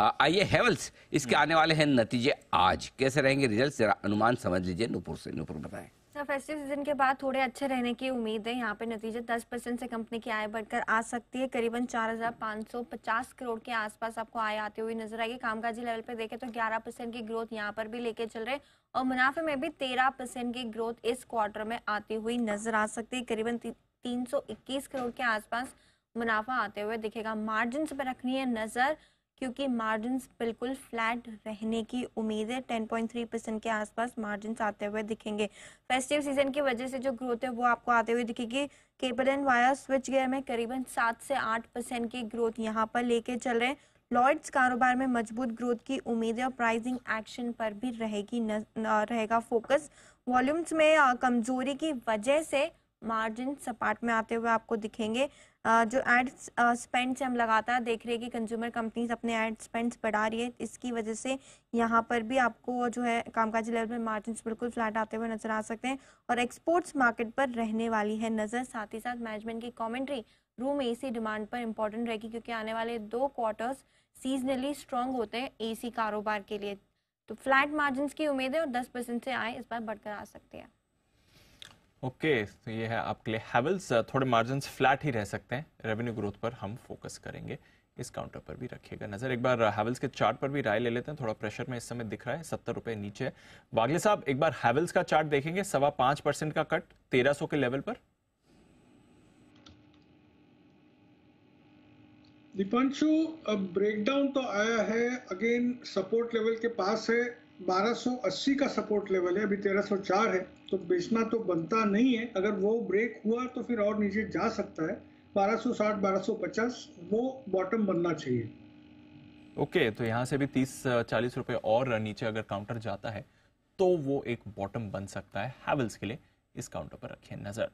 आइए हेवल्स इसके हम्म। आने वाले हैं नतीजे आज कैसे रहेंगे रिजल्ट जरा अनुमान समझ लीजिए नूपुर से नूपुर बताएं सर फेस्टिव सीजन के बाद थोड़े अच्छे रहने की उम्मीद है यहाँ पे नतीजे 10 परसेंट से कंपनी की आय बढ़कर आ सकती है करीबन 4,550 करोड़ के आसपास आपको आय आती हुई नजर आएगी कामकाजी लेवल पे देखें तो 11 परसेंट की ग्रोथ यहाँ पर भी लेके चल रहे हैं और मुनाफे में भी 13 परसेंट की ग्रोथ इस क्वार्टर में आती हुई नजर आ सकती है करीबन तीन करोड़ के आसपास मुनाफा आते हुए दिखेगा मार्जिन पर रखनी है नजर क्योंकि मार्जिन बिल्कुल फ्लैट रहने की उम्मीद है 10.3 परसेंट के आसपास मार्जिन आते हुए दिखेंगे फेस्टिव सीजन की वजह से जो ग्रोथ है वो आपको आते हुए दिखेगी cable and wire switchgear में करीबन सात से आठ परसेंट की ग्रोथ यहाँ पर लेके चल रहे हैं लॉर्ड्स कारोबार में मजबूत ग्रोथ की उम्मीद है और प्राइजिंग एक्शन पर भी रहेगी रहेगा फोकस वॉल्यूम्स में कमजोरी की वजह से मार्जिन सपाट में आते हुए आपको दिखेंगे जो एड स्पेंड से हम लगातार देख रहे हैं कि कंज्यूमर कंपनीज अपने एड स्पेंड्स बढ़ा रही है इसकी वजह से यहाँ पर भी आपको जो है कामकाजी लेवल में मार्जिन बिल्कुल फ्लैट आते हुए नजर आ सकते हैं और एक्सपोर्ट्स मार्केट पर रहने वाली है नज़र साथ ही साथ मैनेजमेंट की कॉमेंट्री रूम ए डिमांड पर इंपॉर्टेंट रहेगी क्योंकि आने वाले दो क्वार्टर्स सीजनली स्ट्रॉन्ग होते हैं ए कारोबार के लिए तो फ्लैट मार्जिन की उम्मीद है और दस परसेंट से आए इस बार बढ़कर आ सकते हैं ओके okay, तो ये है आपके लिए हैवल्स थोड़े मार्जिन फ्लैट ही रह सकते हैं रेवेन्यू ग्रोथ पर हम फोकस करेंगे इस काउंटर पर भी रखिएगा नज़र एक बार हैवल्स के चार्ट पर भी राय ले लेते हैं थोड़ा प्रेशर में इस समय दिख रहा है सत्तर रुपए नीचे वागले साहब एक बार हैवल्स का चार्ट देखेंगे सवा पांच परसेंट का कट तेरह सौ के लेवल पर दीपांशु अब ब्रेकडाउन तो आया है अगेन सपोर्ट लेवल के पास है 1280 का सपोर्ट लेवल है अभी 1304 है तो बेचना तो बनता नहीं है अगर वो ब्रेक हुआ तो फिर और नीचे जा सकता है 1260 1250 वो बॉटम बनना चाहिए ओके okay, तो यहाँ से भी 30 40 रुपए और नीचे अगर काउंटर जाता है तो वो एक बॉटम बन सकता है हैवल्स के लिए इस काउंटर पर रखें नजर